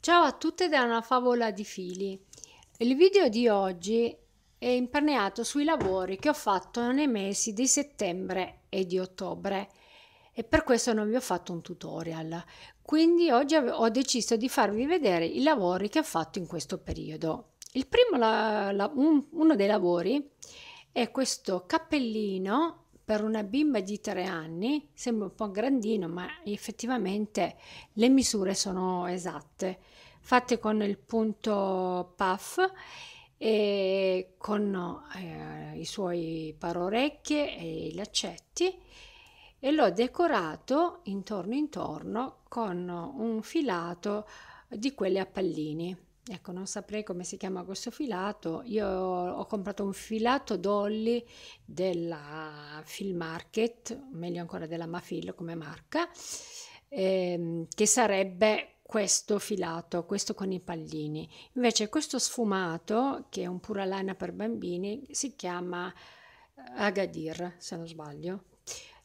Ciao a tutte da una favola di fili. Il video di oggi è imperniato sui lavori che ho fatto nei mesi di settembre e di ottobre e per questo non vi ho fatto un tutorial. Quindi oggi ho deciso di farvi vedere i lavori che ho fatto in questo periodo. Il primo, la, la, un, uno dei lavori è questo cappellino per una bimba di tre anni, sembra un po' grandino ma effettivamente le misure sono esatte, fatte con il punto puff e con eh, i suoi parorecchie e i laccetti e l'ho decorato intorno intorno con un filato di quelli a pallini. Ecco, non saprei come si chiama questo filato. Io ho comprato un filato Dolly della Film Market, meglio ancora della Mafil come marca, ehm, che sarebbe questo filato, questo con i pallini. Invece questo sfumato, che è un pura lana per bambini, si chiama Agadir, se non sbaglio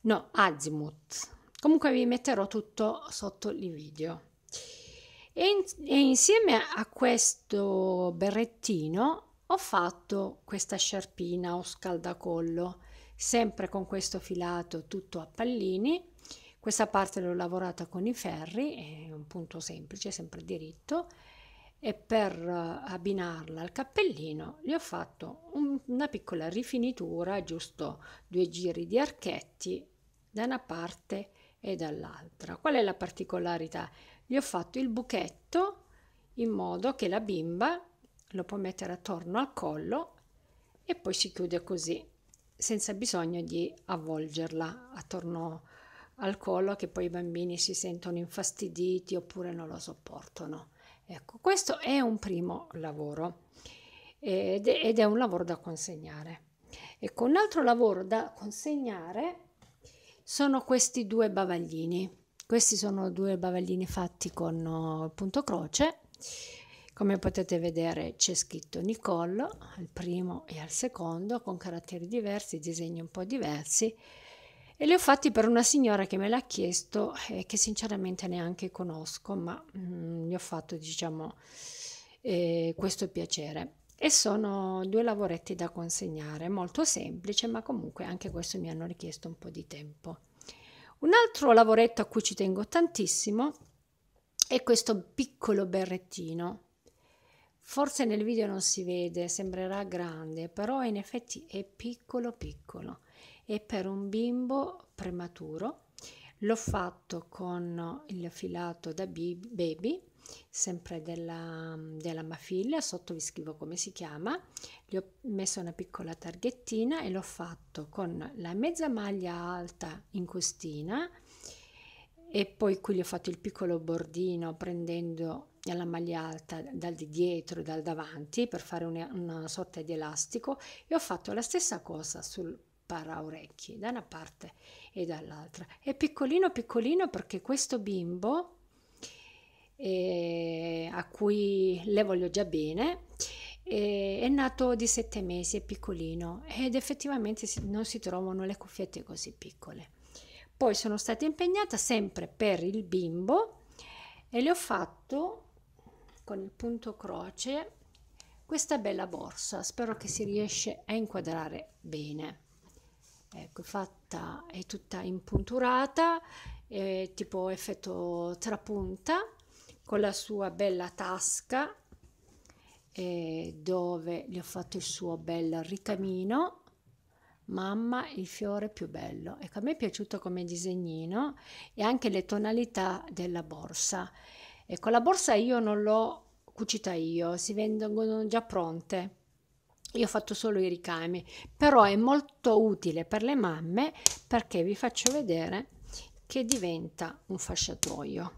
no, Azimuth. Comunque vi metterò tutto sotto i video. E, in, e insieme a questo berrettino ho fatto questa sciarpina o scaldacollo, sempre con questo filato tutto a pallini. Questa parte l'ho lavorata con i ferri, è un punto semplice, sempre diritto e per eh, abbinarla al cappellino gli ho fatto un, una piccola rifinitura, giusto due giri di archetti da una parte e dall'altra. Qual è la particolarità? Gli ho fatto il buchetto in modo che la bimba lo può mettere attorno al collo e poi si chiude così, senza bisogno di avvolgerla attorno al collo che poi i bambini si sentono infastiditi oppure non lo sopportano. Ecco, questo è un primo lavoro ed è un lavoro da consegnare. Ecco, un altro lavoro da consegnare sono questi due bavaglini. Questi sono due bavaglini fatti con il eh, punto croce. Come potete vedere c'è scritto Nicole al primo e al secondo con caratteri diversi, disegni un po' diversi e li ho fatti per una signora che me l'ha chiesto e che sinceramente neanche conosco, ma mh, mm, gli ho fatto diciamo eh, questo piacere e sono due lavoretti da consegnare, molto semplice, ma comunque anche questo mi hanno richiesto un po' di tempo. Un altro lavoretto a cui ci tengo tantissimo è questo piccolo berrettino. Forse nel video non si vede, sembrerà grande, però in effetti è piccolo piccolo. È per un bimbo prematuro. L'ho fatto con il filato da baby sempre della, della figlia, sotto vi scrivo come si chiama, gli ho messo una piccola targhettina e l'ho fatto con la mezza maglia alta in costina e poi qui gli ho fatto il piccolo bordino prendendo la maglia alta dal di dietro e dal davanti per fare una, una sorta di elastico e ho fatto la stessa cosa sul paraorecchi da una parte e dall'altra. È piccolino piccolino perché questo bimbo eh, a cui le voglio già bene. E, è nato di sette mesi, è piccolino ed effettivamente non si trovano le cuffiette così piccole. Poi sono stata impegnata sempre per il bimbo e le ho fatto con il punto croce questa bella borsa. Spero che si riesce a inquadrare bene. Ecco, fatta è tutta impunturata, è tipo effetto trapunta con la sua bella tasca eh, dove gli ho fatto il suo bel ricamino mamma il fiore più bello ecco a me è piaciuto come disegnino e anche le tonalità della borsa ecco la borsa io non l'ho cucita io si vendono già pronte io ho fatto solo i ricami però è molto utile per le mamme perché vi faccio vedere che diventa un fasciatoio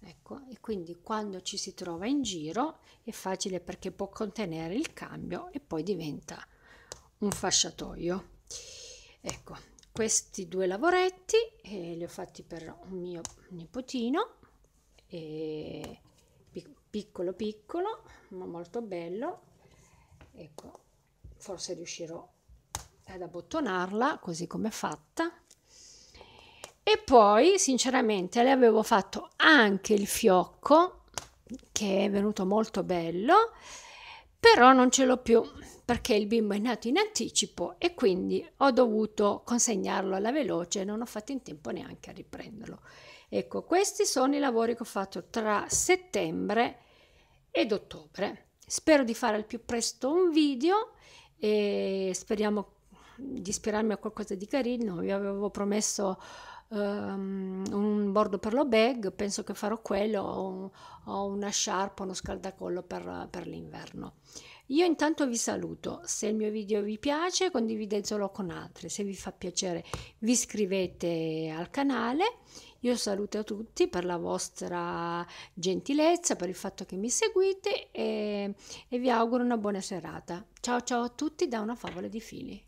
ecco e quindi quando ci si trova in giro è facile perché può contenere il cambio e poi diventa un fasciatoio ecco questi due lavoretti eh, li ho fatti per un mio nipotino eh, piccolo piccolo ma molto bello ecco forse riuscirò ad abbottonarla così come è fatta e poi, sinceramente, le avevo fatto anche il fiocco, che è venuto molto bello, però non ce l'ho più perché il bimbo è nato in anticipo e quindi ho dovuto consegnarlo alla veloce e non ho fatto in tempo neanche a riprenderlo. Ecco, questi sono i lavori che ho fatto tra settembre ed ottobre. Spero di fare al più presto un video e speriamo di ispirarmi a qualcosa di carino. Vi avevo promesso um, un bordo per lo bag, penso che farò quello, o, o una sciarpa, uno scaldacollo per, per l'inverno. Io intanto vi saluto, se il mio video vi piace condividetelo con altri, se vi fa piacere vi iscrivete al canale, io saluto a tutti per la vostra gentilezza, per il fatto che mi seguite e, e vi auguro una buona serata. Ciao ciao a tutti da una favola di fili.